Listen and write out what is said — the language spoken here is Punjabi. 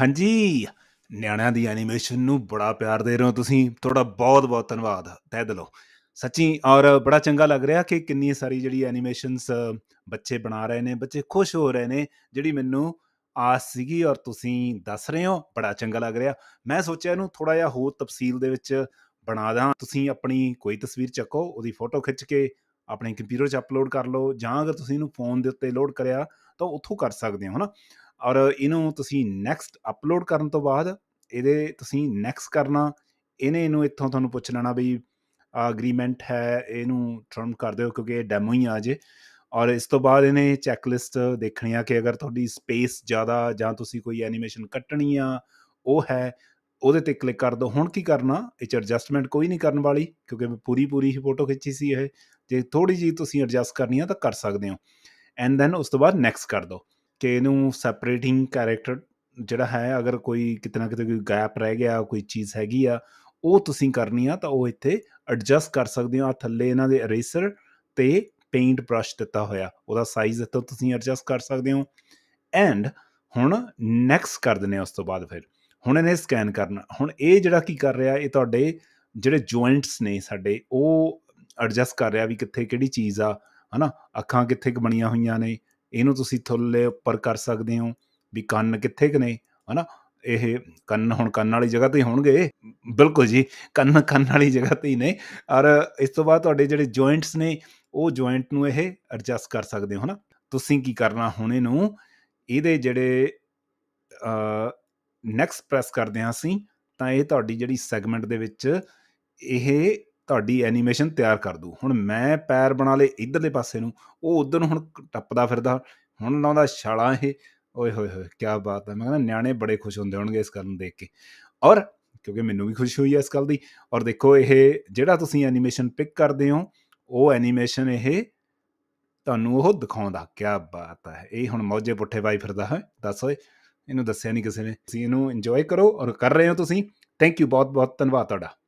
ਹਾਂਜੀ, ਨਿਆਣਿਆਂ ਦੀ ਐਨੀਮੇਸ਼ਨ ਨੂੰ ਬੜਾ ਪਿਆਰ ਦੇ ਰਹੇ ਹੋ ਤੁਸੀਂ। ਤੁਹਾਡਾ ਬਹੁਤ-ਬਹੁਤ ਧੰਨਵਾਦ, ਤਹਿ ਦਿਲੋਂ। ਸੱਚੀ ਔਰ ਬੜਾ ਚੰਗਾ ਲੱਗ ਰਿਹਾ ਕਿ ਕਿੰਨੀ ਸਾਰੀ ਜਿਹੜੀ ਐਨੀਮੇਸ਼ਨਸ ਬੱਚੇ ਬਣਾ ਰਹੇ ਨੇ, ਬੱਚੇ ਖੁਸ਼ ਹੋ ਰਹੇ ਨੇ, ਜਿਹੜੀ ਮੈਨੂੰ ਆਸ ਸੀਗੀ ਔਰ ਤੁਸੀਂ ਦੱਸ ਰਹੇ ਹੋ, ਬੜਾ ਚੰਗਾ ਲੱਗ ਰਿਹਾ। ਮੈਂ ਸੋਚਿਆ ਇਹਨੂੰ ਥੋੜਾ ਜਿਹਾ ਹੋਰ ਤਫਸੀਲ ਦੇ ਵਿੱਚ ਬਣਾ ਦਾਂ। ਤੁਸੀਂ ਆਪਣੀ ਕੋਈ ਤਸਵੀਰ ਚੱਕੋ, ਉਹਦੀ ਫੋਟੋ ਖਿੱਚ ਕੇ ਆਪਣੇ ਕੰਪਿਊਟਰ 'ਚ ਅਪਲੋਡ ਕਰ ਲਓ ਜਾਂ ਅਗਰ ਤੁਸੀਂ ਇਹਨੂੰ ਫ਼ੋਨ ਦੇ ਉੱਤੇ ਲੋਡ ਕਰਿਆ ਤਾਂ ਉੱਥੋਂ ਕਰ ਸਕਦੇ ਹੋ, ਹਨਾ ਔਰ ਇਹਨੂੰ ਤੁਸੀਂ ਨੈਕਸਟ ਅਪਲੋਡ ਕਰਨ ਤੋਂ ਬਾਅਦ ਇਹਦੇ ਤੁਸੀਂ ਨੈਕਸਟ ਕਰਨਾ ਇਹਨੇ ਇਹਨੂੰ ਇੱਥੋਂ ਤੁਹਾਨੂੰ ਪੁੱਛ ਲੈਣਾ ਵੀ ਅਗਰੀਮੈਂਟ ਹੈ ਇਹਨੂੰ ਟਰਮ ਕਰ ਦਿਓ ਕਿਉਂਕਿ ਇਹ ਡੈਮੋ ਹੀ ਆ ਜੇ ਔਰ ਇਸ ਤੋਂ ਬਾਅਦ ਇਹਨੇ ਚੈੱਕ ਲਿਸਟ ਦੇਖਣੀ ਆ ਕਿ ਅਗਰ ਤੁਹਾਡੀ ਸਪੇਸ ਜ਼ਿਆਦਾ ਜਾਂ ਤੁਸੀਂ ਕੋਈ ਐਨੀਮੇਸ਼ਨ ਕੱਟਣੀ ਆ ਉਹ ਹੈ ਉਹਦੇ ਤੇ ਕਲਿੱਕ ਕਰ ਦੋ ਹੁਣ ਕੀ ਕਰਨਾ ਇਹ ਚ ਐਡਜਸਟਮੈਂਟ ਕੋਈ ਨਹੀਂ ਕਰਨ ਵਾਲੀ ਕਿਉਂਕਿ ਮੈਂ ਪੂਰੀ ਪੂਰੀ ਹੀ ਫੋਟੋ ਖਿੱਚੀ ਸੀ ਇਹ ਜੇ ਥੋੜੀ ਜੀ ਤੁਸੀਂ ਐਡਜਸਟ ਕਰਨੀ ਆ ਤਾਂ ਕਰ ਸਕਦੇ ਹੋ ਐਂਡ ਦੈਨ ਉਸ ਤੋਂ ਬਾਅਦ ਨੈਕਸਟ ਕਰ ਦੋ ਕਿ ਇਹਨੂੰ ਸੈਪਰੇਟਿੰਗ ਕੈਰੈਕਟਰ ਜਿਹੜਾ ਹੈ ਅਗਰ ਕੋਈ ਕਿਤਨਾ ਕਿਤੇ ਕੋਈ ਗੈਪ ਰਹਿ ਗਿਆ ਕੋਈ ਚੀਜ਼ ਹੈਗੀ ਆ ਉਹ ਤੁਸੀਂ ਕਰਨੀ ਆ ਤਾਂ ਉਹ ਇੱਥੇ ਐਡਜਸਟ ਕਰ ਸਕਦੇ ਹੋ ਆ ਥੱਲੇ ਇਹਨਾਂ ਦੇ ਅਰੇਸਰ ਤੇ ਪੇਂਟ ਬ੍ਰਸ਼ ਦਿੱਤਾ ਹੋਇਆ ਉਹਦਾ ਸਾਈਜ਼ ਇੱਥੇ ਤੁਸੀਂ ਐਡਜਸਟ ਕਰ ਸਕਦੇ ਹੋ ਐਂਡ ਹੁਣ ਨੈਕਸਟ ਕਰ ਦਿੰਨੇ ਉਸ ਤੋਂ ਬਾਅਦ ਫਿਰ ਹੁਣ ਇਹਨੇ ਸਕੈਨ ਕਰਨਾ ਹੁਣ ਇਹ ਜਿਹੜਾ ਕੀ ਕਰ ਰਿਹਾ ਇਹ ਤੁਹਾਡੇ ਜਿਹੜੇ ਜੁਆਇੰਟਸ ਨੇ ਸਾਡੇ ਉਹ ਐਡਜਸਟ ਕਰ ਰਿਹਾ ਵੀ ਕਿੱਥੇ ਕਿਹੜੀ ਚੀਜ਼ ਆ ਹਨਾ ਅੱਖਾਂ ਕਿੱਥੇ ਬਣੀਆਂ ਹੋਈਆਂ ਨੇ ਇਹਨੂੰ ਤੁਸੀਂ ਥੱਲੇ ਉੱਪਰ ਕਰ ਸਕਦੇ ਹੋ ਵੀ ਕੰਨ ਕਿੱਥੇ ਕਿ ਨੇ ਹਨਾ ਇਹ ਕੰਨ ਹੁਣ ਕੰਨ ਵਾਲੀ ਜਗ੍ਹਾ ਤੇ ਹੀ ਹੋਣਗੇ ਬਿਲਕੁਲ ਜੀ ਕੰਨ ਕੰਨ ਵਾਲੀ ਜਗ੍ਹਾ ਤੇ ਹੀ ਨੇ ਔਰ ਇਸ ਤੋਂ ਬਾਅਦ ਤੁਹਾਡੇ ਜਿਹੜੇ ਜੁਆਇੰਟਸ ਨੇ ਉਹ ਜੁਆਇੰਟ ਨੂੰ ਇਹ ਐਡਜਸਟ ਕਰ ਸਕਦੇ ਹੋ ਹਨਾ ਤੁਸੀਂ ਕੀ ਕਰਨਾ ਹੁਣ ਨੂੰ ਇਹਦੇ ਜਿਹੜੇ ਅ ਨੈਕਸਟ ਪ੍ਰੈਸ ਕਰਦੇ ਹਾਂ ਅਸੀਂ ਤਾਂ ਇਹ ਤੁਹਾਡੀ ਜਿਹੜੀ ਸੈਗਮੈਂਟ ਦੇ ਵਿੱਚ ਇਹ ਤੁਹਾਡੀ ਐਨੀਮੇਸ਼ਨ ਤਿਆਰ ਕਰ ਦੂ ਹੁਣ ਮੈਂ ਪੈਰ ਬਣਾ ਲੇ ਇਧਰਲੇ ਪਾਸੇ ਨੂੰ ਉਹ ਉਧਰ ਨੂੰ ਹੁਣ ਟੱਪਦਾ ਫਿਰਦਾ ਹੁਣ ਲਾਉਂਦਾ ਛਾਲਾ ਇਹ ਓਏ ਹੋਏ ਹੋਏ ਕੀ ਬਾਤ ਹੈ ਮੈਂ ਕਹਿੰਦਾ ਨਿਆਣੇ ਬੜੇ ਖੁਸ਼ ਹੁੰਦੇ ਹੋਣਗੇ ਇਸ ਕਰਨ ਦੇਖ ਕੇ ਔਰ ਕਿਉਂਕਿ ਮੈਨੂੰ ਵੀ ਖੁਸ਼ੀ ਹੋਈ ਹੈ ਇਸ ਗੱਲ ਦੀ ਔਰ ਦੇਖੋ ਇਹ ਜਿਹੜਾ ਤੁਸੀਂ ਐਨੀਮੇਸ਼ਨ ਪਿਕ ਕਰਦੇ ਹੋ ਉਹ ਐਨੀਮੇਸ਼ਨ ਇਹ ਤੁਹਾਨੂੰ ਉਹ ਦਿਖਾਉਂਦਾ ਕੀ ਬਾਤ ਹੈ ਇਹ ਹੁਣ ਮੌਜੇ ਪੁੱਠੇ ਬਾਈ ਫਿਰਦਾ ਹੈ ਦੱਸ ਓਏ ਇਹਨੂੰ ਦੱਸਿਆ ਨਹੀਂ ਕਿਸੇ ਨੇ ਤੁਸੀਂ ਇਹਨੂੰ ਇੰਜੋਏ ਕਰੋ ਔਰ ਕਰ ਰਹੇ ਹੋ ਤੁਸੀਂ ਥੈਂਕ ਯੂ ਬਹੁਤ ਬਹੁਤ ਧੰਨਵਾਦ ਤੁਹਾਡਾ